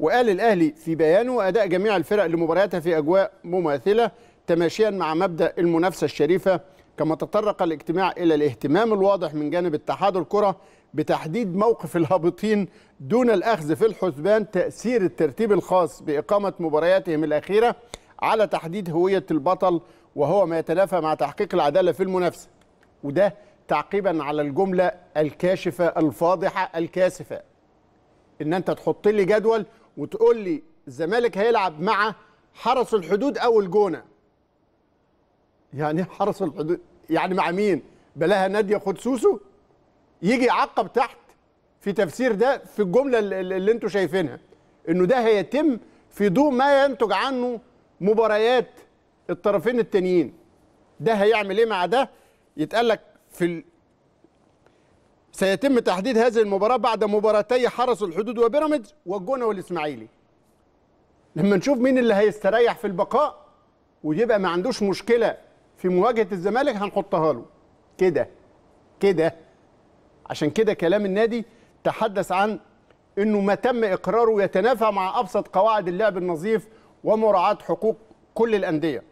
وقال الأهلي في بيانه أداء جميع الفرق لمبارياتها في أجواء مماثلة تماشيا مع مبدأ المنافسة الشريفة كما تطرق الاجتماع إلى الاهتمام الواضح من جانب اتحاد الكرة بتحديد موقف الهابطين دون الأخذ في الحسبان تأثير الترتيب الخاص بإقامة مبارياتهم الأخيرة على تحديد هوية البطل وهو ما يتنافى مع تحقيق العدالة في المنافسة وده تعقيبا على الجملة الكاشفة الفاضحة الكاسفة إن أنت تحط لي جدول وتقول لي الزمالك هيلعب مع حرس الحدود او الجونه يعني حرس الحدود يعني مع مين بلاها ناديه خد سوسو يجي يعقب تحت في تفسير ده في الجمله اللي انتم شايفينها انه ده هيتم في ضوء ما ينتج عنه مباريات الطرفين التانيين ده هيعمل ايه مع ده يتقال لك في سيتم تحديد هذه المباراة بعد مباراتي حرس الحدود وبيراميدز والجونة والإسماعيلي لما نشوف مين اللي هيستريح في البقاء ويبقى ما عندوش مشكلة في مواجهة الزمالك هنحطها له كده كده عشان كده كلام النادي تحدث عن انه ما تم اقراره يتنافى مع ابسط قواعد اللعب النظيف ومراعاه حقوق كل الانديه